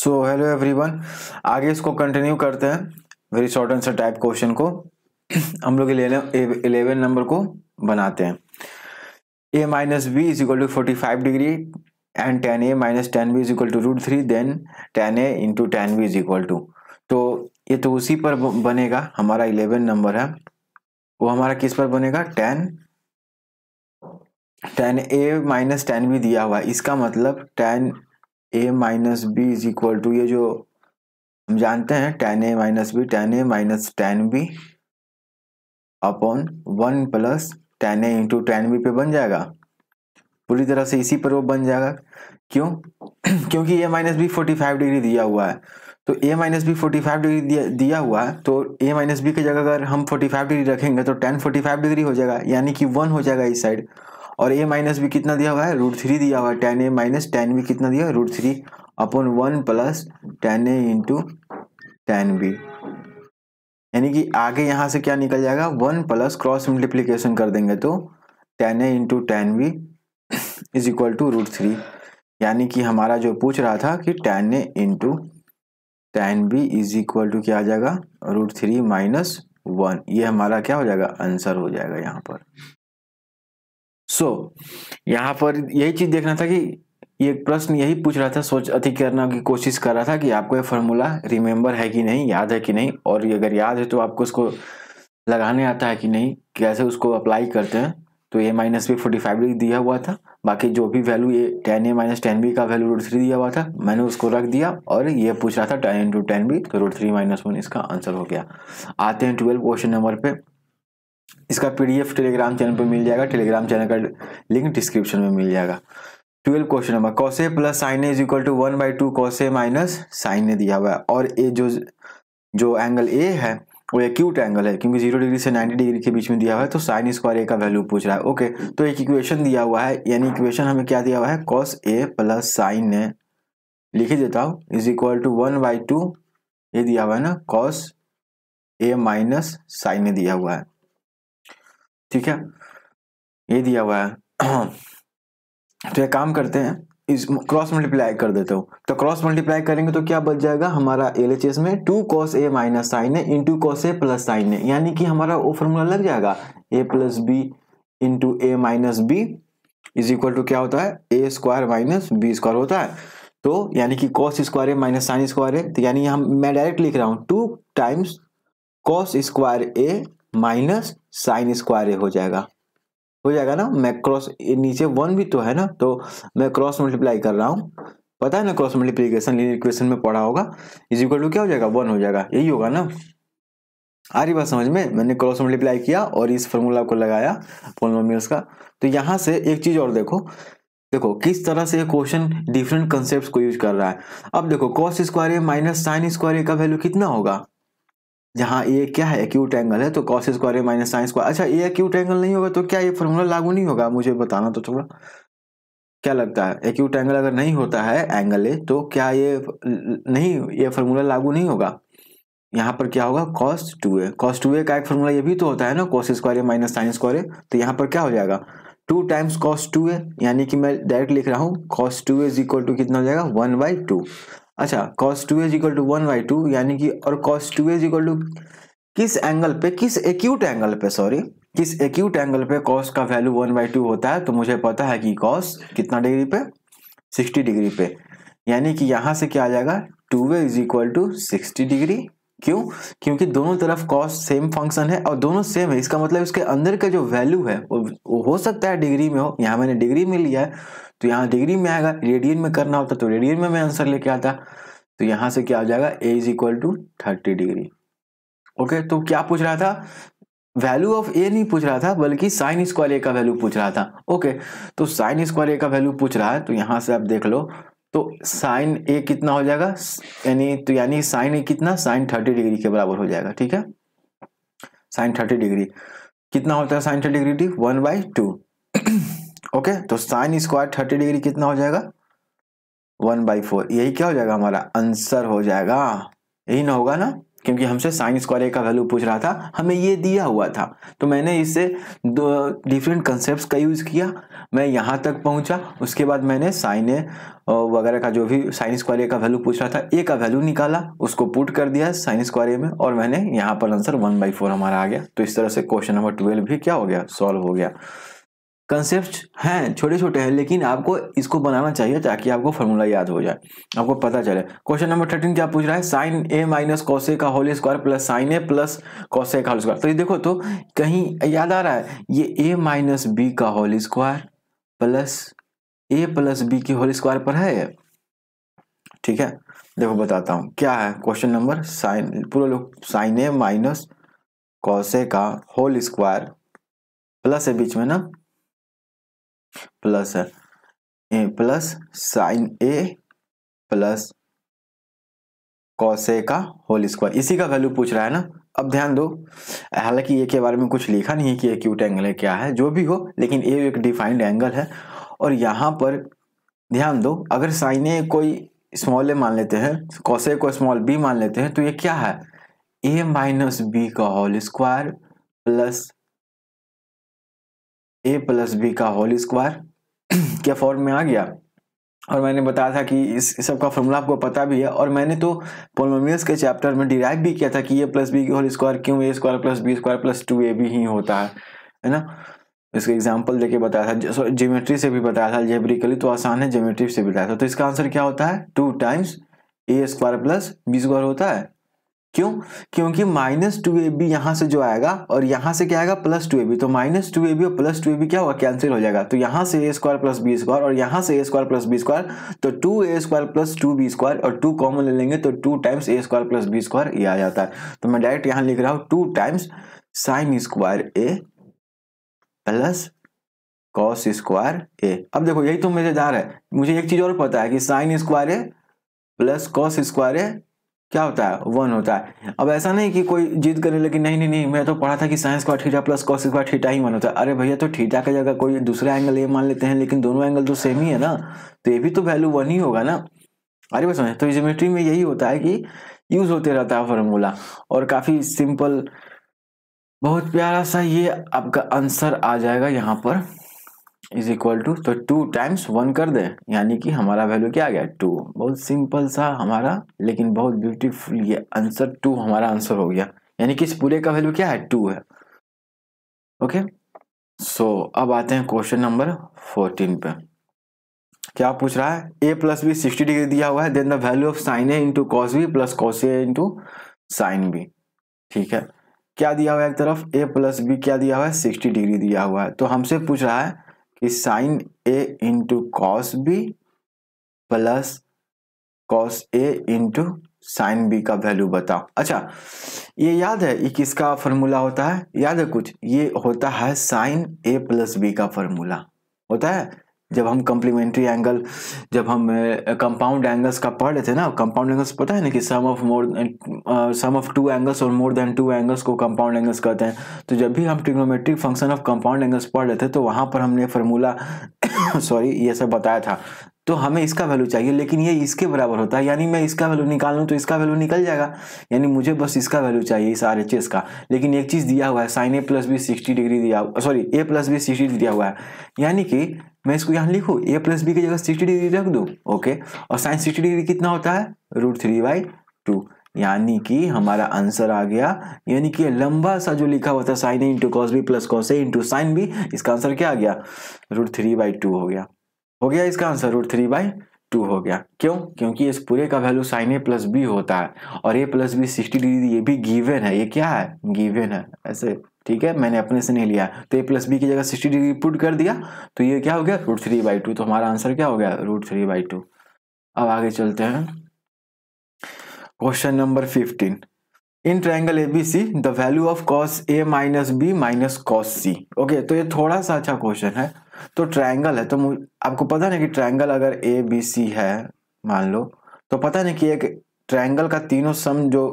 so hello everyone आगे इसको continue करते हैं very short answer type question को हम लोग इलेवन नंबर को बनाते हैं A minus B is equal to forty five degree and ten A minus ten B is equal to root three then ten A into ten B is equal to तो ये तो उसी पर बनेगा हमारा इलेवन नंबर है वो हमारा किस पर बनेगा ten ten A minus ten B दिया हुआ है इसका मतलब ten A minus B is equal to ये जो हम जानते हैं ten A minus B ten A minus ten B upon one plus ten A into ten B पे बन जाएगा पूरी तरह से इसी पर वो बन जाएगा क्यों क्योंकि A minus B forty five degree दिया हुआ है तो A minus B forty five degree दिया, दिया हुआ है तो ए माइनस बी की जगह अगर हम फोर्टी फाइव डिग्री रखेंगे तो टेन फोर्टी फाइव डिग्री हो जाएगा यानी कि वन हो जाएगा इस साइड और ए माइनस भी कितना दिया हुआ है रूट थ्री दिया हुआ है टेन ए माइनस टेन भी कितना दिया है root three upon one plus ten A into ten B यानी कि आगे यहाँ से क्या निकल जाएगा वन प्लस क्रॉस मल्टीप्लीकेशन कर देंगे तो ten A into ten B is equal to root three यानी कि हमारा जो पूछ रहा था कि ten A into ten B is equal to क्या आ जाएगा रूट थ्री माइनस वन ये हमारा क्या हो जाएगा आंसर हो जाएगा यहाँ पर सो so, यहाँ पर यही चीज देखना था कि ये प्रश्न यही पूछ रहा था सोच अति करना की कोशिश कर रहा था कि आपको ये फॉर्मूला रिमेम्बर है कि नहीं याद है कि नहीं और ये अगर याद है तो आपको उसको लगाने आता है कि नहीं कैसे उसको अप्लाई करते हैं तो A minus B forty five दिया हुआ था बाकी जो भी वैल्यू ये tan A minus ten B का वैल्यू रूट थ्री दिया हुआ था मैंने उसको रख दिया और ये पूछ रहा था टेन इंटू टेन बी तो रूट थ्री माइनस वन इसका आंसर हो गया आते हैं ट्वेल्व क्वेश्चन नंबर पे इसका पीडीएफ टेलीग्राम चैनल पर मिल जाएगा टेलीग्राम चैनल का लिंक डिस्क्रिप्शन में मिल जाएगा twelve question number cos A plus sine is equal to one by two cos A minus sine ने दिया हुआ है और ए जो जो एंगल ए है वो एक्यूट एंगल है क्योंकि जीरो डिग्री से नाइन्टी डिग्री के बीच में दिया हुआ है तो साइन स्क्वायर ए का वैल्यू पूछ रहा है ओके तो एक इक्वेशन दिया हुआ है यानी इक्वेशन हमें क्या दिया हुआ है कॉस ए प्लस साइन ने लिखी देता हूँ is equal to one by two ये दिया हुआ है ना कॉस ए माइनस साइन ने दिया हुआ है ठीक है ये दिया हुआ है तो ये काम करते हैं इस क्रॉस मल्टीप्लाई कर देते हो तो क्रॉस मल्टीप्लाई करेंगे तो क्या बच जाएगा हमारा एल एच एस में two cos A minus sine है into cos A plus sine है यानी कि हमारा वो फॉर्मूला लग जाएगा A plus B into A minus B is equal to क्या होता है A square minus B square होता है तो यानी कि cos square A minus sine square A तो यानी हम मैं डायरेक्ट लिख रहा हूँ two times cos square A minus sine square A हो जाएगा हो जाएगा ना मैं क्रॉस नीचे वन भी तो है ना तो मैं क्रॉस मल्टीप्लाई कर रहा हूँ पता है ना क्रॉस मल्टीप्लीकेशन लीनियर इक्वेशन में पढ़ा होगा इज इक्वल टू क्या हो जाएगा वन हो जाएगा यही होगा ना आ रही बात समझ में मैंने क्रॉस मल्टीप्लाई किया और इस फॉर्मूला को लगाया पोलमोमियल्स का तो यहाँ से एक चीज़ और देखो देखो किस तरह से क्वेश्चन डिफरेंट कंसेप्ट को यूज कर रहा है अब देखो cos square A minus sine square A का वैल्यू कितना होगा जहाँ ये क्या है एक्यूट एंगल है तो cos square A minus sine square अच्छा ये एक्यूट एंगल नहीं होगा तो क्या ये फॉर्मूला लागू नहीं होगा मुझे बताना तो थोड़ा क्या लगता है एक्यूट एंगल अगर नहीं होता है एंगल ए तो क्या ये नहीं ये फॉर्मूला लागू नहीं होगा यहाँ पर क्या होगा cos two A cos two A का एक फॉर्मूला ये भी तो होता है ना cos square A minus sine square A तो यहाँ पर क्या हो जाएगा two times cos two A यानी कि मैं डायरेक्ट लिख रहा हूँ cos two A's equal to कितना हो जाएगा वन बाई टू अच्छा cos two A's equal to one by two यानी कि और cos two A's equal to किस एंगल पे किस एक्यूट एंगल पे सॉरी किस एक्यूट एंगल पे कॉस का वैल्यू वन बाई टू होता है तो मुझे पता है कि कॉस कितना डिग्री पे सिक्सटी डिग्री पे यानी कि यहाँ से क्या आ जाएगा two A is equal to sixty degree क्यों क्योंकि दोनों तरफ कॉस सेम फंक्शन है और दोनों सेम है इसका मतलब इसके अंदर का जो वैल्यू है वो, हो सकता है डिग्री में हो यहाँ मैंने डिग्री में लिया है तो यहाँ डिग्री में आएगा रेडियन में करना होता तो रेडियन में मैं आंसर लेके आता तो यहाँ से क्या हो जाएगा A is equal to thirty degree okay तो क्या पूछ रहा था वैल्यू ऑफ ए नहीं पूछ रहा था बल्कि साइन स्क्वायर ए का वैल्यू पूछ रहा था ओके तो साइन स्क्वायर ए का वैल्यू पूछ रहा है तो यहाँ से आप देख लो तो साइन ए कितना हो जाएगा यानी तो यानी साइन ए कितना साइन थर्टी डिग्री के बराबर हो जाएगा ठीक है साइन थर्टी डिग्री कितना होता है sine thirty degree one by two okay तो साइन स्क्वायर थर्टी डिग्री कितना हो जाएगा वन बाई फोर यही क्या हो जाएगा हमारा आंसर हो जाएगा यही ना होगा ना क्योंकि हमसे साइन स्क्वायर ए का वैल्यू पूछ रहा था हमें ये दिया हुआ था तो मैंने इससे दो डिफरेंट कंसेप्ट का यूज़ किया मैं यहाँ तक पहुँचा उसके बाद मैंने साइन ए वगैरह का जो भी साइन स्क्वायर ए का वैल्यू पूछ रहा था ए का वैल्यू निकाला उसको पुट कर दिया साइन स्क्वायर ए में और मैंने यहाँ पर आंसर वन बाई फोर हमारा आ गया तो इस तरह से क्वेश्चन नंबर ट्वेल्व भी क्या हो गया सॉल्व हो गया कंसेप्ट हैं छोटे छोटे हैं लेकिन आपको इसको बनाना चाहिए ताकि आपको फॉर्मूला याद हो जाए आपको पता चले क्वेश्चन नंबर थर्टीन क्या पूछ रहा है साइन ए माइनस कौशे का whole square plus sine A plus cos A का होल स्क्वायर तो ये देखो तो कहीं याद आ रहा है ये ए माइनस बी का whole square plus A plus B के होल स्क्वायर पर है ठीक है देखो बताता हूँ क्या है क्वेश्चन नंबर साइन पूरा लोग साइन ए माइनस कौशे का होल स्क्वायर प्लस है बीच में ना प्लस है A plus sine A plus cos A का होल स्क्वायर इसी का वैल्यू पूछ रहा है ना अब ध्यान दो हालांकि ए के बारे में कुछ लिखा नहीं है कि एक्यूट एंगल है क्या है जो भी हो लेकिन ए एक डिफाइंड एंगल है और यहाँ पर ध्यान दो अगर साइन ए कोई स्मॉल ए मान लेते हैं कौशे को स्मॉल बी मान लेते हैं तो ये क्या है ए माइनस बी का whole square plus A plus B का होल स्क्वायर के फॉर्म में आ गया और मैंने बताया था कि इस सब का फॉर्मूला आपको पता भी है और मैंने तो पोलोमियस के चैप्टर में डिराइव भी किया था कि A plus B whole square क्यों A square plus B square plus two A B ही होता है है ना इसका एग्जाम्पल देके बताया था ज्योमेट्री से भी बताया था जेब्रिकली तो आसान है ज्योमेट्री से बताया था तो इसका आंसर क्या होता है two times A square plus B square होता है क्यों क्योंकि माइनस टू ए बी यहां से जो आएगा और यहां से क्या आएगा प्लस टू ए बी तो माइनस टू ए बी और प्लस टू ए बी क्या होगा कैंसिल हो जाएगा तो यहां से A square plus B square और यहां से A square plus B square तो two A square plus two B square और टू कॉमन ले लेंगे तो two times A square plus B square ये आ जाता है तो मैं डायरेक्ट यहां लिख रहा हूं two times sine square A plus cos square A अब देखो यही तो मुझे जा रहा है मुझे एक चीज और पता है कि sine square A plus cos square A क्या होता है वन होता है अब ऐसा नहीं कि कोई जीत करे लेकिन नहीं नहीं नहीं मैं तो पढ़ा था कि साइंस का ठीठा प्लस कॉस का ठीठा ही वन होता है अरे भैया तो ठीठा की जगह कोई दूसरा एंगल ये मान लेते हैं लेकिन दोनों एंगल तो सेम ही है ना तो ये भी तो वैल्यू वन ही होगा ना अरे बस तो जोमेट्री में यही होता है कि यूज होते रहता है फॉर्मूला और काफी सिंपल बहुत प्यारा सा ये आपका आंसर आ जाएगा यहाँ पर इज इक्वल टू तो टू टाइम्स वन कर दे यानी कि हमारा वैल्यू क्या आ गया टू बहुत सिंपल सा हमारा लेकिन बहुत ब्यूटीफुल ये आंसर टू हमारा आंसर हो गया यानी कि इस पूरे का वैल्यू क्या है टू है ओके सो अब आते हैं क्वेश्चन नंबर फोर्टीन पे क्या पूछ रहा है A plus B sixty degree दिया हुआ है then the value of sine A into cos B plus cos A into sine B ठीक है क्या दिया हुआ है एक तरफ ए प्लस बी क्या दिया हुआ है सिक्सटी डिग्री दिया हुआ है तो हमसे पूछ रहा है कि sine A into cos B plus cos A into sine B का वैल्यू बताओ अच्छा ये याद है ये किसका फॉर्मूला होता है याद है कुछ ये होता है साइन ए प्लस बी का फॉर्मूला होता है जब हम कम्प्लीमेंट्री एंगल जब हम कंपाउंड एंगल्स का पढ़ रहे थे ना कंपाउंड एंगल्स पता है ना कि sum of more sum of two angles और मोर देन टू एंगल्स को कंपाउंड एंगल्स कहते हैं तो जब भी हम trigonometric function of compound angles पढ़ रहे थे तो वहाँ पर हमने फार्मूला सॉरी ये सब बताया था तो हमें इसका वैल्यू चाहिए लेकिन ये इसके बराबर होता है यानी मैं इसका वैल्यू निकाल लूँ तो इसका वैल्यू निकल जाएगा यानी मुझे बस इसका वैल्यू चाहिए इस आर एच एस का लेकिन एक चीज़ दिया हुआ है sine A plus B sixty degree दिया sorry A plus B sixty दिया हुआ है यानी कि मैं इसको यहाँ लिखूँ ए प्लस बी की जगह सिक्सटी डिग्री रख दूँ ओके और साइन सिक्सटी डिग्री कितना होता है रूट थ्री बाई टू यानी कि हमारा आंसर आ गया यानी कि लंबा सा जो लिखा हुआ था sine A into cos B plus cos A into sine B इसका आंसर क्या आ गया रूट थ्री बाई टू हो गया हो गया इसका answer root three by two हो गया क्यों क्योंकि इस पूरे का value sine A plus B होता है और A plus B sixty degree ये भी गिवन है ये क्या है गिवन है ऐसे ठीक है मैंने अपने से नहीं लिया तो ए प्लस बी की जगह सिक्सटी डिग्री पुट कर दिया तो ये क्या हो गया रूट थ्री बाई टू तो हमारा आंसर क्या हो गया रूट थ्री बाई टू अब आगे चलते हैं question number fifteen in triangle A B C the value of cos A minus B minus cos C okay तो ये थोड़ा सा अच्छा क्वेश्चन है तो ट्रायंगल है तो आपको पता नहीं कि ट्रायंगल अगर ए बी सी है मान लो तो पता नहीं कि एक ट्रायंगल का तीनों सम जो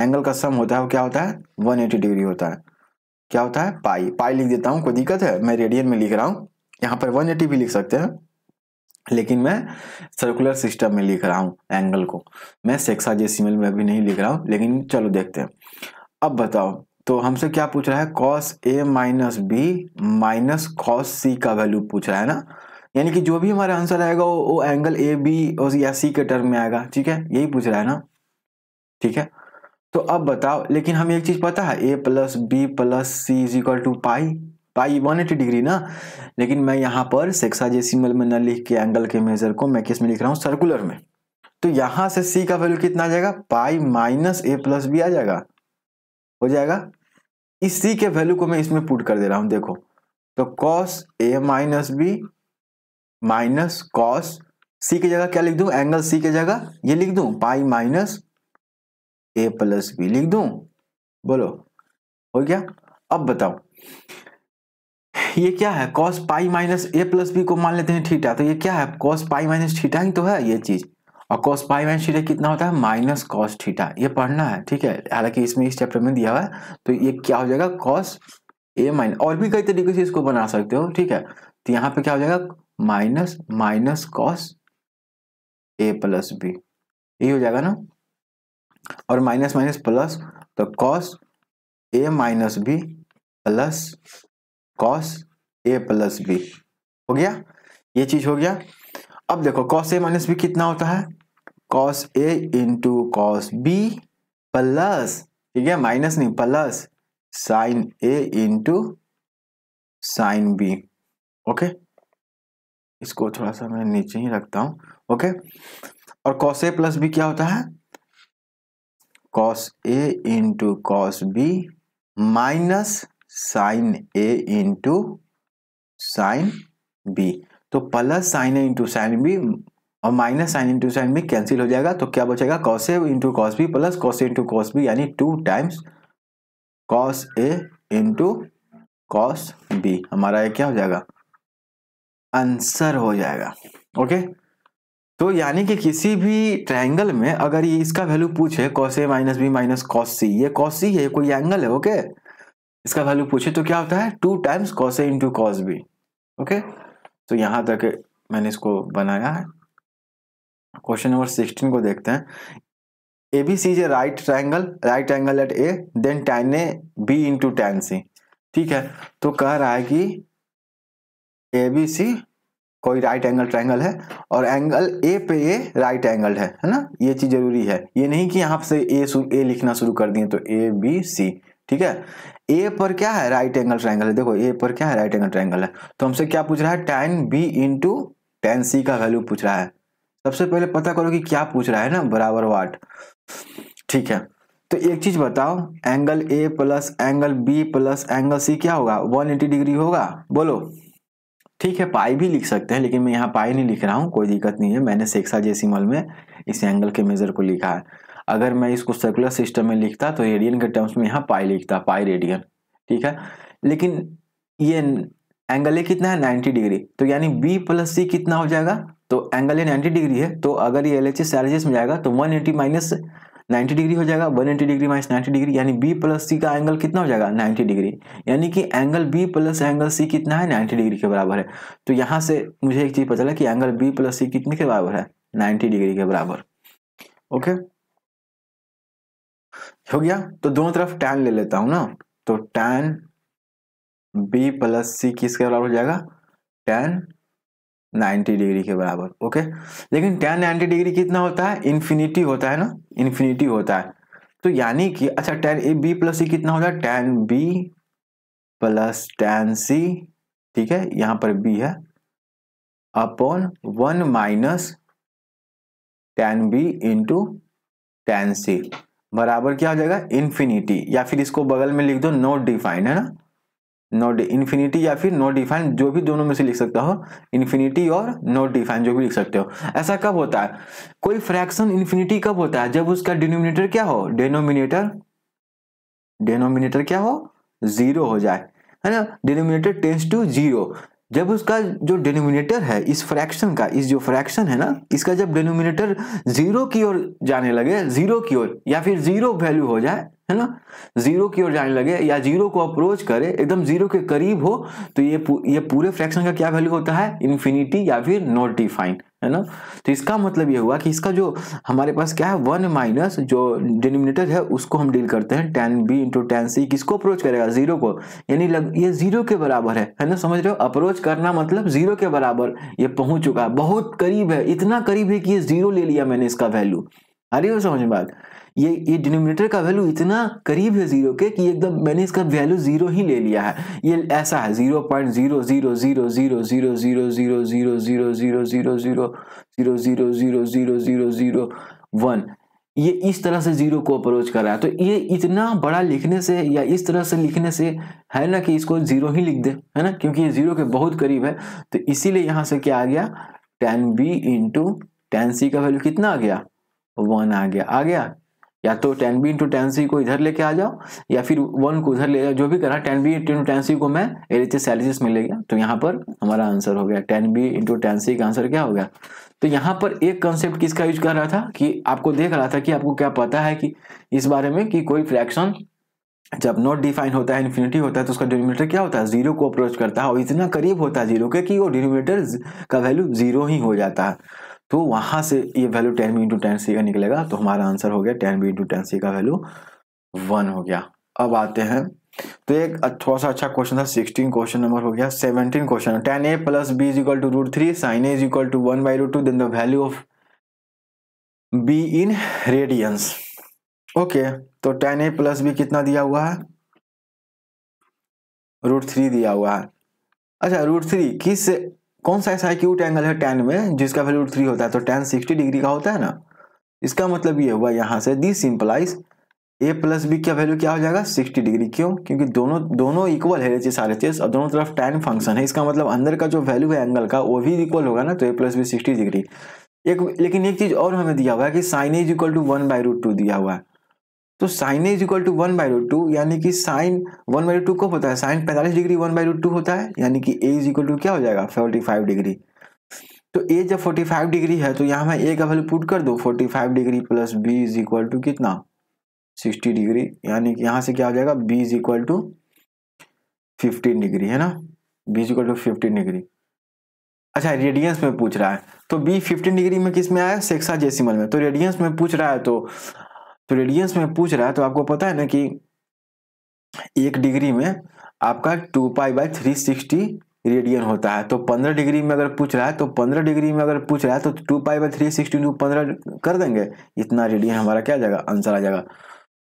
एंगल का सम होता है वो क्या होता है 180 डिग्री होता है क्या होता है पाई पाई लिख देता हूँ कोई दिक्कत है मैं रेडियन में लिख रहा हूँ यहाँ पर 180 भी लिख सकते हैं लेकिन मैं सर्कुलर सिस्टम में लिख रहा हूँ एंगल को मैं सेक्सा जेसिमल में भी नहीं लिख रहा हूँ लेकिन चलो देखते हैं अब बताओ तो हमसे क्या पूछ रहा है cos A minus B minus cos C का वैल्यू पूछ रहा है ना यानी कि जो भी हमारा आंसर आएगा वो, वो एंगल ए बी और या सी के टर्म में आएगा ठीक है यही पूछ रहा है ना ठीक है तो अब बताओ लेकिन हमें एक चीज पता है A plus B plus C is equal to pi pi one eighty degree ना लेकिन मैं यहाँ पर सेक्साजेसिमल में न लिख के एंगल के मेजर को मैं किस में लिख रहा हूँ सर्कुलर में तो यहाँ से सी का वैल्यू कितना आ जाएगा pi minus A plus B आ जाएगा हो जाएगा इस सी के वैल्यू को मैं इसमें पुट कर दे रहा हूं देखो तो cos A minus B minus cos C की जगह क्या लिख दू एंगल सी की जगह ये लिख दू pi minus A plus B लिख दू बोलो हो गया अब बताओ ये क्या है cos pi minus A plus B को मान लेते हैं थीटा तो ये क्या है कॉस पाई माइनस थीटा ही तो है ये चीज और कॉस पाई माइनस थीटा कितना होता है माइनस कॉस थीटा ये पढ़ना है ठीक है हालांकि इसमें इस चैप्टर में दिया हुआ है तो ये क्या हो जाएगा कॉस ए माइनस और भी कई तरीके से इसको बना सकते हो ठीक है तो यहाँ पे क्या हो जाएगा minus minus cos A plus B ये हो जाएगा ना और माइनस माइनस प्लस तो cos A minus B plus cos A plus B हो गया ये चीज हो गया अब देखो कॉस ए माइनस बी कितना होता है cos A into cos B plus ठीक है माइनस नहीं plus sine A into sine B okay इसको थोड़ा सा मैं नीचे ही रखता हूं ओके और कॉस ए प्लस बी क्या होता है cos A into cos B minus sine A into sine B तो plus sine A into sine B और minus sine into sine B cancel हो जाएगा तो क्या बचेगा cos A into cos B plus cos A into cos B यानी two times cos A into cos B हमारा ये क्या हो जाएगा आंसर हो जाएगा ओके तो यानी कि किसी भी ट्रायंगल में अगर ये इसका वैल्यू पूछे cos A minus B minus cos C ये कॉस सी है कोई एंगल है ओके इसका वैल्यू पूछे तो क्या होता है two times cos A into cos B okay तो यहाँ तक मैंने इसको बनाया है क्वेश्चन नंबर सिक्सटीन को देखते हैं ए बी सी जे right triangle right angle at A then ten A B into ten C ठीक है तो कह रहा है कि ए बी सी कोई राइट एंगल ट्राइंगल है और एंगल ए पे ए राइट एंगल है है ना ये चीज़ जरूरी है ये नहीं कि यहाँ से ए ए लिखना शुरू कर दिए तो ए बी सी ठीक है ए पर क्या है राइट एंगल ट्राइंगल है देखो ए पर क्या है राइट एंगल ट्राइंगल है तो हमसे क्या पूछ रहा है tan B into ten C का वैल्यू पूछ रहा है सबसे पहले पता करो कि क्या पूछ रहा है ना बराबर वाट ठीक है तो एक चीज बताओ angle A plus angle B plus angle C क्या होगा 180 डिग्री होगा बोलो ठीक है पाई भी लिख सकते हैं लेकिन मैं यहाँ पाई नहीं लिख रहा हूँ कोई दिक्कत नहीं है मैंने सेक्सा जेसिमल में इस एंगल के मेजर को लिखा है अगर मैं इसको सर्कुलर सिस्टम में लिखता तो रेडियन के टर्म्स में यहाँ पाई लिखता पाई रेडियन ठीक है लेकिन ये एंगल ए कितना है 90 डिग्री तो यानी बी प्लस सी कितना हो जाएगा तो एंगल ए 90 डिग्री है तो अगर ये एल एच एस में जाएगा तो 180 एटी माइनस नाइन्टी डिग्री हो जाएगा 180 डिग्री माइनस 90 डिग्री यानी बी प्लस सी का एंगल कितना हो जाएगा 90 डिग्री यानी कि angle B plus angle C कितना है 90 डिग्री के बराबर है तो यहाँ से मुझे एक चीज़ पता चला कि एंगल बी प्लस सी कितने के बराबर है नाइन्टी डिग्री के बराबर ओके हो गया तो दोनों तरफ tan ले लेता हूं ना तो tan बी प्लस सी किसके बराबर हो जाएगा tan 90 डिग्री के बराबर ओके लेकिन tan 90 डिग्री कितना होता है इन्फिनिटी होता है ना इन्फिनिटी होता है तो यानी कि अच्छा tan A B plus C कितना होता है tan B plus tan C ठीक है यहां पर बी है upon one minus ten B into ten C बराबर क्या हो जाएगा इन्फिनिटी या फिर इसको बगल में लिख दो नॉट डिफाइंड है ना नॉट इन्फिनिटी या फिर नॉट डिफाइंड जो भी दोनों में से लिख सकता हो इन्फिनिटी और नॉट डिफाइंड जो भी लिख सकते हो ऐसा कब होता है कोई फ्रैक्शन इन्फिनिटी कब होता है जब उसका डिनोमिनेटर क्या हो डेनोमिनेटर डेनोमिनेटर क्या हो जीरो हो जाए है ना डिनोमिनेटर टेंस टू जीरो जब उसका जो डिनोमिनेटर है इस फ्रैक्शन का इस जो फ्रैक्शन है ना इसका जब डिनोमिनेटर जीरो की ओर जाने लगे जीरो की ओर या फिर जीरो वैल्यू हो जाए है ना जीरो की ओर जाने लगे या जीरो को अप्रोच करे एकदम जीरो के करीब हो तो ये पू, ये पूरे फ्रैक्शन का क्या वैल्यू होता है इन्फिनिटी या फिर नॉट डिफाइन है ना तो इसका मतलब ये हुआ कि इसका जो हमारे पास क्या है वन माइनस जो डिनोमिनेटर है उसको हम डील करते हैं tan B into ten C किसको अप्रोच करेगा जीरो को यानी लग ये जीरो के बराबर है है ना समझ रहे हो अप्रोच करना मतलब जीरो के बराबर ये पहुंच चुका है बहुत करीब है इतना करीब है कि ये जीरो ले लिया मैंने इसका वैल्यू आ रही हो समझ में बात ये ये डिनोमिनेटर का वैल्यू इतना करीब है जीरो के कि एकदम मैंने इसका वैल्यू जीरो ही ले लिया है ये ऐसा है zero point zero zero zero zero zero zero zero zero zero zero zero zero zero zero zero zero zero zero one ये इस तरह से जीरो को अप्रोच कर रहा है तो ये इतना बड़ा लिखने से या इस तरह से लिखने से है ना कि इसको जीरो ही लिख दे है ना क्योंकि ये जीरो के बहुत करीब है तो इसीलिए यहाँ से क्या आ गया ten B into ten C का वैल्यू कितना आ गया वन आ गया आ गया या तो tan B into ten C को इधर लेके आ जाओ या फिर वन को उधर ले जाओ जो भी करा tan B into ten C को मैं एलिथिस एलिसिस में ले गया तो यहाँ पर हमारा आंसर हो गया ten B into ten C का आंसर क्या हो गया तो यहाँ पर एक कंसेप्ट किसका यूज कर रहा था कि आपको देख रहा था कि आपको क्या पता है कि इस बारे में कि कोई फ्रैक्शन जब नॉट डिफाइन होता है इन्फिनिटी होता है तो उसका डिनोमिनेटर क्या होता है जीरो को अप्रोच करता है और इतना करीब होता है जीरो के कि वो डिनोमिनेटर का वैल्यू जीरो ही हो जाता है तो वहां से ये value ten B into ten C का निकलेगा तो हमारा आंसर हो गया ten B into ten C का वैल्यू वन हो गया अब आते हैं तो एक थोड़ा सा अच्छा क्वेश्चन था सिक्सटीन क्वेश्चन नंबर हो गया seventeen question ten A plus B is equal to root three sine A is equal to one by root two then the value of B in radians okay तो ten A plus B कितना दिया हुआ है root three दिया हुआ है अच्छा root three किस कौन सा ऐसा एक्यूट एंगल है टेन में जिसका वैल्यू थ्री होता है तो टेन सिक्सटी डिग्री का होता है ना इसका मतलब ये हुआ यहाँ से the simplify A plus B का वैल्यू क्या हो जाएगा सिक्सटी डिग्री क्यों क्योंकि दोनों दोनों इक्वल है एच एस आर और दोनों तरफ टेन फंक्शन है इसका मतलब अंदर का जो वैल्यू है एंगल का वो भी इक्वल होगा ना तो A plus B sixty degree एक लेकिन एक चीज़ और हमें दिया हुआ है कि sine is equal to one by root two दिया हुआ है तो sine is equal to one by root two यानी कि साइन वन बाई टू कब होता है साइन पैंतालीस degree one by root two होता है यानी कि ए इज इक्वल टू क्या हो जाएगा फोर्टी फाइव डिग्री तो ए जब फोर्टी फाइव डिग्री है तो यहाँ मैं ए का वैल्यू पुट कर दो forty five degree plus B is equal to कितना सिक्सटी डिग्री यानी कि यहाँ से क्या हो जाएगा B is equal to fifteen degree है ना B is equal to fifteen degree अच्छा रेडियंस में पूछ रहा है तो बी 15 डिग्री में किस में आया सेक्सा जेसिमल में तो रेडियंस में पूछ रहा है तो तो रेडियंस में पूछ रहा है तो आपको पता है ना कि एक डिग्री में आपका two pi by three sixty radian होता है तो पंद्रह डिग्री में अगर पूछ रहा है तो पंद्रह डिग्री में अगर पूछ रहा है तो two pi by three sixty to पंद्रह कर देंगे इतना रेडियन हमारा क्या आ जाएगा आंसर आ जाएगा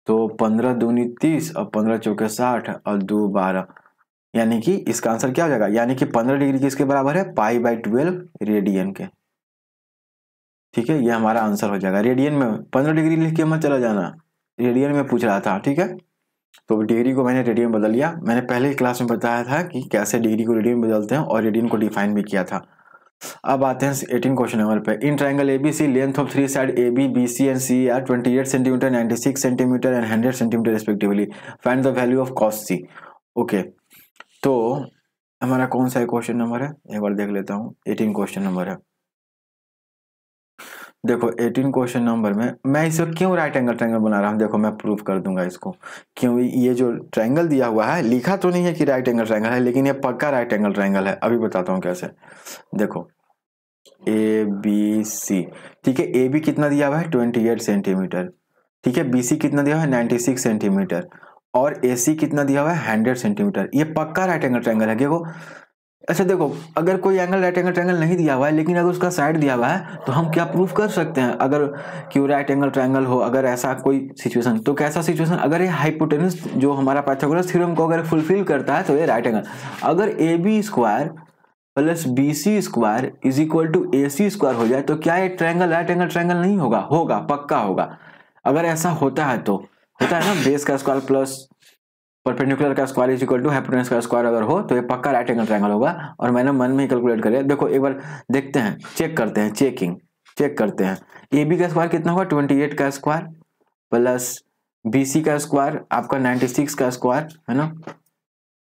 तो पंद्रह दूनी तीस और पंद्रह चौके साठ और दो बारह यानी कि इसका आंसर क्या हो जाएगा यानी कि पंद्रह डिग्री किसके बराबर है पाई बाई ट्वेल्व रेडियन के ठीक है ये हमारा आंसर हो जाएगा रेडियन में पंद्रह डिग्री लिख के मत चला जाना रेडियन में पूछ रहा था ठीक है तो डिग्री को मैंने रेडियन बदल लिया मैंने पहले क्लास में बताया था कि कैसे डिग्री को रेडियन बदलते हैं और रेडियन को डिफाइन भी किया था अब आते हैं एटीन क्वेश्चन नंबर पे in triangle A B C length of three side A B B C and C are twenty eight centimeter ninety six centimeter and hundred centimeter respectively find the value of cos C okay तो हमारा कौन सा question number है एक बार देख लेता हूँ eighteen question number है देखो 18 क्वेश्चन नंबर में मैं इसे क्यों राइट एंगल ट्रायंगल बना रहा हूँ देखो मैं प्रूव कर दूंगा इसको क्यों ये जो ट्रायंगल दिया हुआ है लिखा तो नहीं है कि राइट एंगल ट्रायंगल है लेकिन ये पक्का राइट एंगल ट्रायंगल है अभी बताता हूँ कैसे देखो ए बी सी ठीक है ए बी कितना दिया हुआ है ट्वेंटी एट सेंटीमीटर ठीक है बी सी कितना दिया हुआ है नाइन्टी सिक्स सेंटीमीटर और ए सी कितना दिया हुआ है हंड्रेड सेंटीमीटर ये पक्का राइट एंगल ट्रैंगल है देखो अच्छा देखो अगर कोई एंगल राइट एंगल ट्रैंगल नहीं दिया हुआ है लेकिन अगर उसका साइड दिया हुआ है तो हम क्या प्रूफ कर सकते हैं अगर कि राइट एंगल ट्रैंगल हो अगर ऐसा कोई सिचुएशन तो कैसा सिचुएशन अगर ये हाइपोटेनस जो हमारा पाइथागोरस थ्योरम को अगर फुलफिल करता है तो ये राइट एंगल अगर A B square plus B C square is equal to A C square हो जाए तो क्या ये ट्रैंगल राइट एंगल ट्रैंगल नहीं होगा होगा पक्का होगा अगर ऐसा होता है तो होता है ना बेस का स्क्वायर प्लस परपेंडिकुलर का square is equal to hypotenuse का स्क्वायर अगर हो तो ये पक्का राइट एंगल ट्रायंगल होगा और मैंने मन में ही कैलकुलेट करें देखो एक बार देखते हैं चेक करते हैं चेकिंग चेक करते हैं ए बी का स्क्वायर कितना होगा ट्वेंटी एट का स्क्वायर प्लस बी सी का स्क्वायर आपका नाइन्टी सिक्स का स्क्वायर है ना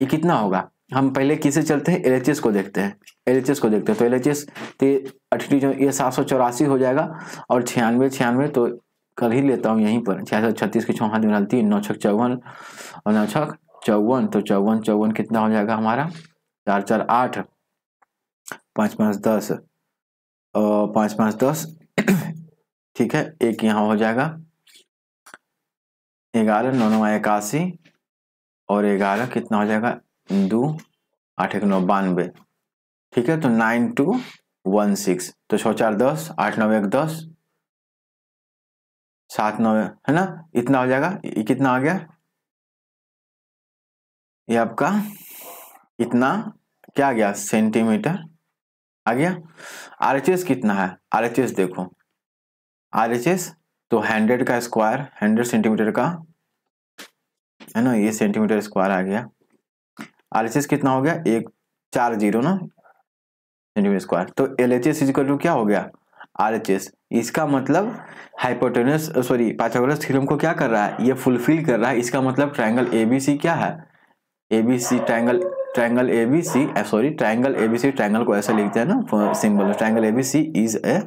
ये कितना होगा हम पहले किसे चलते हैं एल एच एस को देखते हैं एल एच एस को देखते हैं तो एल एच एस अठी जो ये सात सौ चौरासी हो जाएगा और छियानवे छियानवे तो कर ही लेता हूँ यहीं पर सौ छत्तीस की छः हाथ में डालती है नौ छः चौवन और नौ छः चौवन तो चौवन चौवन कितना हो जाएगा हमारा चार चार आठ पाँच पाँच दस और पाँच पाँच दस ठीक है एक यहाँ हो जाएगा ग्यारह नौ नौ इक्यासी और ग्यारह कितना हो जाएगा दो आठ एक नौ बानवे ठीक है तो नाइन टू वन सिक्स तो छः चार दस आठ नौ एक दस सात नौ है ना इतना हो जाएगा कितना आ गया ये आपका इतना क्या आ गया सेंटीमीटर आ गया एस कितना है एस देखो एस तो हंड्रेड का स्क्वायर हंड्रेड सेंटीमीटर का है ना ये सेंटीमीटर स्क्वायर आ गया एस कितना हो गया एक चार जीरो ना सेंटीमीटर स्क्वायर तो एल एच एस टू क्या हो गया आर एच एस इसका मतलब हाइपोटेनस सॉरी पाचागोरस थ्योरम को क्या कर रहा है ये फुलफिल कर रहा है इसका मतलब ट्रायंगल ए बी सी क्या है A B C triangle triangle A B C sorry triangle A B C triangle को ऐसा लिखते हैं ना symbol triangle A B C is a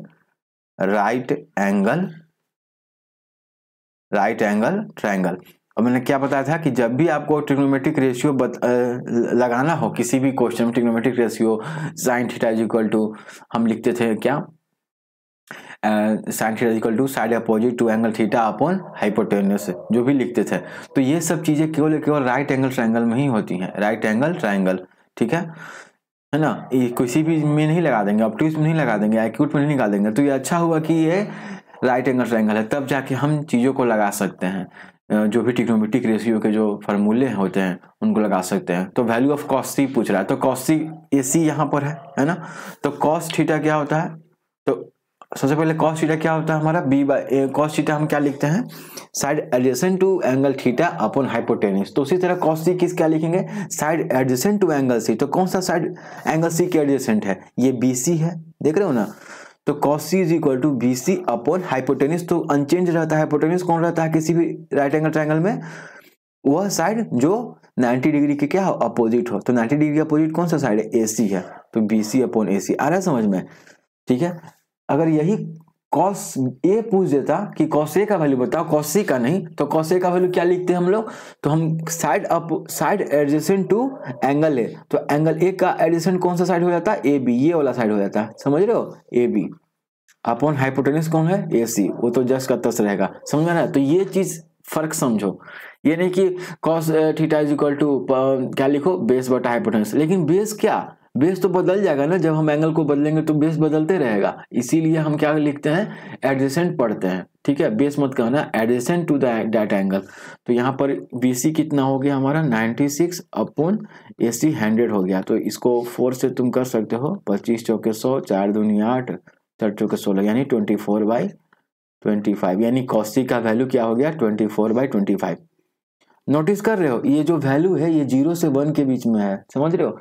right angle right angle triangle और मैंने क्या बताया था कि जब भी आपको ट्रिग्नोमेट्रिक रेशियो बत, आ, लगाना हो किसी भी क्वेश्चन में trigonometric ratio sine theta is equal to हम लिखते थे क्या sine theta equal to side opposite to angle theta upon hypotenuse जो भी लिखते थे तो ये सब चीज़ें केवल केवल राइट एंगल ट्राइंगल में ही होती हैं राइट एंगल ट्राइंगल ठीक है है ना ये किसी भी में नहीं लगा देंगे ऑप्टिक्स में नहीं लगा देंगे एक्यूट में नहीं निकाल देंगे तो ये अच्छा हुआ कि ये राइट एंगल ट्राइंगल है तब जाके हम चीज़ों को लगा सकते हैं जो भी टिक्नोमेटिक रेशियो के जो फार्मूले होते हैं उनको लगा सकते हैं तो वैल्यू ऑफ कॉस्टी पूछ रहा है तो कॉस्टी ए सी यहाँ पर है है ना तो कॉस्ट थीटा क्या होता है तो सबसे पहले कॉस थीटा क्या होता है हमारा बी बाई कॉस थीटा हम क्या लिखते हैं side adjacent to angle theta upon hypotenuse तो उसी तरह कॉस सी किस क्या लिखेंगे side adjacent to angle C तो कौन सा साइड एंगल सी के एडजेसेंट है ये बी सी है देख रहे हो ना तो cos C is equal to B C upon hypotenuse तो अनचेंज रहता है हाइपोटेनिस कौन रहता है किसी भी राइट एंगल ट्राइंगल में वह साइड जो 90 डिग्री के क्या हो अपोजिट हो तो 90 डिग्री अपोजिट कौन सा साइड है ए सी है तो बी सी अपॉन ए सी आ रहा है समझ में ठीक है अगर यही कॉस ए पूछ देता कि कॉस ए का वैल्यू बताओ कॉस सी का नहीं तो कॉस ए का वैल्यू क्या लिखते हैं हम लोग तो हम side up side adjacent to angle A तो एंगल ए का एडजेसेंट कौन सा साइड हो जाता है ए बी ये वाला साइड हो जाता है समझ रहे हो ए बी अपॉन हाइपोटेनिस कौन है ए सी वो तो जस्ट का तस रहेगा समझ में रहा तो ये चीज फर्क समझो ये नहीं कि cos theta is equal to क्या लिखो बेस बटा हाइपोटेंस लेकिन बेस क्या बेस तो बदल जाएगा ना जब हम एंगल को बदलेंगे तो बेस बदलते रहेगा इसीलिए हम क्या लिखते हैं एडजेसेंट पढ़ते हैं ठीक है बेस मत कहना एडजेसेंट टू दैट एंगल तो यहाँ पर बी सी कितना हो गया हमारा 96 six upon A C hundred हो गया तो इसको फोर से तुम कर सकते हो पच्चीस चौके सौ चार दूनी आठ चार चौके सोलह यानी twenty four by twenty five यानी कॉस्टी का वैल्यू क्या हो गया twenty four by twenty five notice कर रहे हो ये जो वैल्यू है ये जीरो से वन के बीच में है समझ रहे हो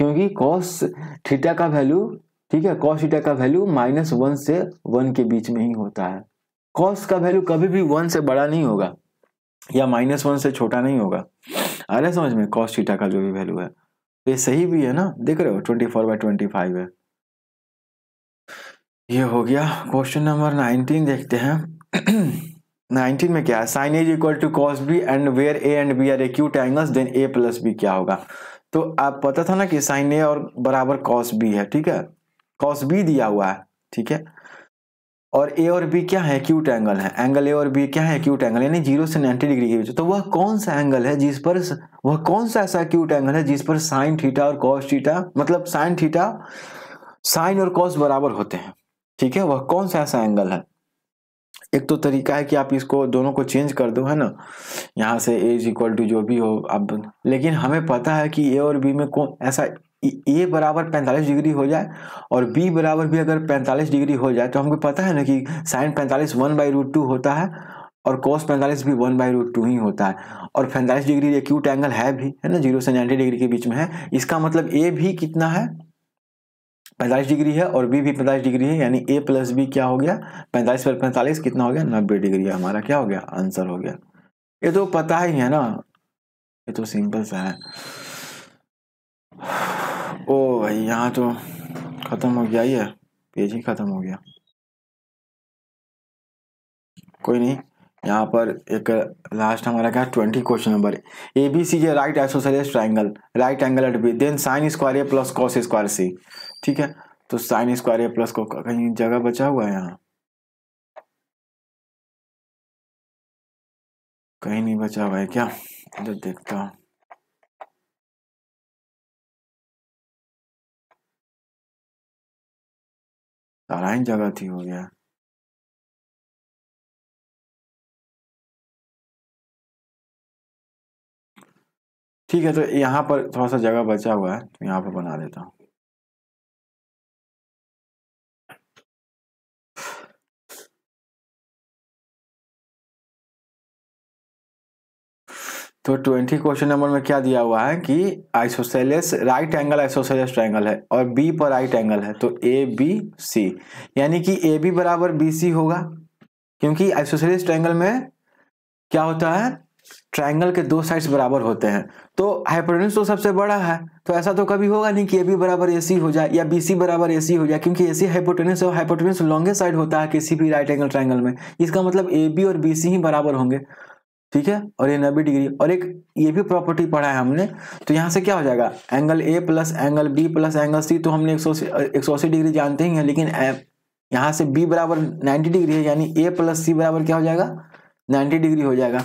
क्योंकि कॉस थीटा का वैल्यू ठीक है कॉस थीटा का वैल्यू माइनस वन से वन के बीच में ही होता है कॉस का वैल्यू कभी भी वन से बड़ा नहीं होगा या माइनस वन से छोटा नहीं होगा अरे समझ में कॉस थीटा का जो भी वैल्यू है ये सही भी है ना देख रहे हो twenty four by twenty five है ये हो गया क्वेश्चन नंबर नाइनटीन देखते हैं नाइनटीन में क्या है sine A is equal to cos B and where A and B are acute angles then A plus B क्या होगा तो आप पता था ना कि साइन ए और बराबर कॉस बी है ठीक है कॉस बी दिया हुआ है ठीक है और ए और बी क्या है क्यूट एंगल है एंगल ए और बी क्या है क्यूट एंगल यानी जीरो से नाइन्टी डिग्री के बीच तो वह कौन सा एंगल है जिस पर वह कौन सा ऐसा क्यूट एंगल है जिस पर साइन थीटा और कॉस थीटा मतलब साइन थीटा साइन और कॉस बराबर होते हैं ठीक है वह कौन सा ऐसा एंगल है एक तो तरीका है कि आप इसको दोनों को चेंज कर दो है ना यहाँ से एज इक्वल टू जो भी हो आप लेकिन हमें पता है कि ए और बी में कौन ऐसा ए बराबर पैंतालीस डिग्री हो जाए और बी बराबर भी अगर पैंतालीस डिग्री हो जाए तो हमको पता है ना कि साइन पैंतालीस वन बाई रूट टू होता है और कॉस पैंतालीस भी वन बाई रूट टू ही होता है और पैंतालीस डिग्री एक्यूट एंगल है भी है ना जीरो से नाइन्टी डिग्री के बीच में है इसका मतलब ए भी कितना है पैंतालीस डिग्री है और बी भी पैंतालीस डिग्री है यानी ए प्लस बी क्या हो गया पैंतालीस पर पैंतालीस कितना हो गया नब्बे डिग्री हमारा क्या हो गया आंसर हो गया ये तो पता ही है ना ये तो सिंपल सा है ओ भाई यहाँ तो खत्म हो गया ये पेज ही खत्म हो गया कोई नहीं यहाँ पर एक लास्ट हमारा क्या twenty question number A B C G right isosceles triangle right angle at B then sine square A plus cos square C ठीक है तो साइन स्क्वायर ए प्लस को कहीं जगह बचा हुआ है यहाँ कहीं नहीं बचा हुआ है क्या इधर देखता हूँ सारा ही जगह थी हो गया ठीक है तो यहाँ पर थोड़ा सा जगह बचा हुआ है तो यहाँ पर बना देता हूँ तो ट्वेंटी क्वेश्चन नंबर में क्या दिया हुआ है कि isosceles right angle isosceles triangle है और बी पर राइट एंगल है तो ए बी सी यानी कि ए बी बराबर बी सी होगा क्योंकि आइसोसेलेस ट्रायंगल में क्या होता है ट्रायंगल के दो साइड्स बराबर होते हैं तो हाइपोटेन्यूज तो सबसे बड़ा है तो ऐसा तो कभी होगा नहीं कि ए बी बराबर ए सी हो जाए या बी सी बराबर ए सी हो जाए क्योंकि ए सी हाइपोटेन्यूज और हाइपोटेन्यूज लॉन्गेस्ट साइड होता है किसी भी राइट एंगल ट्राइंगल में इसका मतलब ए बी और बी सी ही बराबर होंगे ठीक है और ये नब्बे डिग्री और एक ये भी प्रॉपर्टी पढ़ा है हमने तो यहाँ से क्या हो जाएगा angle A plus angle B plus angle C तो हमने एक सौ अस्सी डिग्री जानते ही हैं लेकिन यहाँ से बी बराबर नाइन्टी डिग्री है यानी ए प्लस सी बराबर क्या हो जाएगा नाइन्टी डिग्री हो जाएगा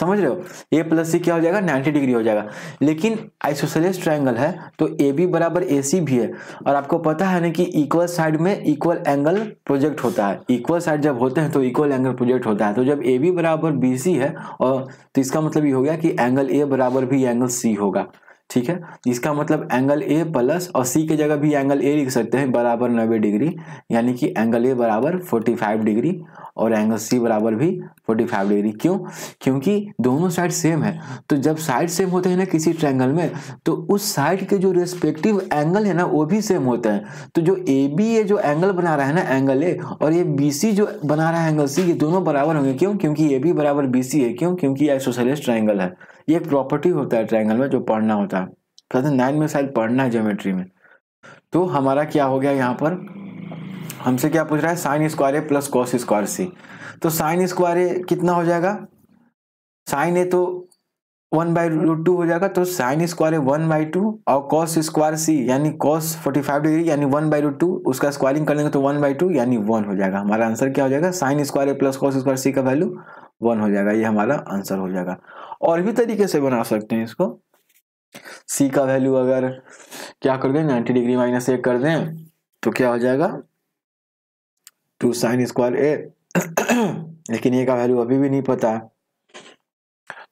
समझ रहे हो ए प्लस सी क्या हो जाएगा 90 डिग्री हो जाएगा लेकिन आइसोसेलेस ट्राइंगल है तो ए बी बराबर ए सी भी है और आपको पता है ना कि इक्वल साइड में इक्वल एंगल प्रोजेक्ट होता है इक्वल साइड जब होते हैं तो इक्वल एंगल प्रोजेक्ट होता है तो जब ए बी बराबर बी सी है और तो इसका मतलब ये हो गया कि एंगल ए बराबर भी एंगल सी होगा ठीक है इसका मतलब एंगल ए प्लस और सी के जगह भी एंगल ए लिख सकते हैं बराबर नब्बे डिग्री यानी कि एंगल ए बराबर फोर्टी फाइव डिग्री और एंगल सी बराबर भी फोर्टी फाइव डिग्री क्यों क्योंकि दोनों साइड सेम है तो जब साइड सेम होते हैं ना किसी ट्रैंगल में तो उस साइड के जो रेस्पेक्टिव एंगल है ना वो भी सेम होते हैं तो जो ए बी ये जो एंगल बना रहा है ना एंगल ए और ये बी सी जो बना रहा है एंगल सी ये दोनों बराबर होंगे क्यों क्योंकि ए बी बराबर बी सी है क्यों क्योंकि ये आइसोसेलेस ट्राइंगल है ये एक प्रॉपर्टी होता है ट्राइंगल में जो पढ़ना होता है कहते हैं नाइन में शायद पढ़ना है ज्योमेट्री में तो हमारा क्या हो गया यहाँ पर हमसे क्या पूछ रहा है sine square A plus cos square C तो साइन स्क्वायर ए कितना हो जाएगा साइन ए तो वन बाई रूट टू हो जाएगा तो sine square A one by two और कॉस स्क्वायर सी यानी कॉस फोर्टी फाइव डिग्री यानी वन बाई रूट टू उसका स्क्वायरिंग कर लेंगे तो वन बाई टू यानी वन हो जाएगा हमारा आंसर क्या हो जाएगा sine square A plus cos square C का वैल्यू वन हो जाएगा ये हमारा आंसर हो जाएगा और भी तरीके से बना सकते हैं इसको सी का वैल्यू अगर क्या कर दें 90 डिग्री माइनस एक कर दें तो क्या हो जाएगा टू साइन स्क्वायर ए लेकिन ए का वैल्यू अभी भी नहीं पता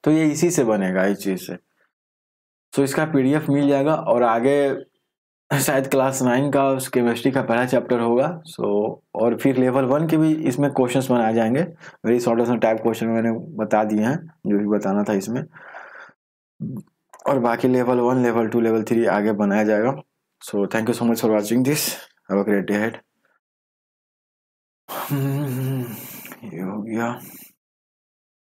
तो ये इसी से बनेगा इस चीज से तो इसका पीडीएफ मिल जाएगा और आगे शायद क्लास नाइन का उस केमिस्ट्री का पहला चैप्टर होगा सो so, और फिर लेवल वन के भी इसमें क्वेश्चंस बनाए जाएंगे very short of type question मैंने बता दिए हैं जो भी बताना था इसमें और बाकी level one level two level three आगे बनाया जाएगा so thank you so much for watching this have a great day head ये हो गया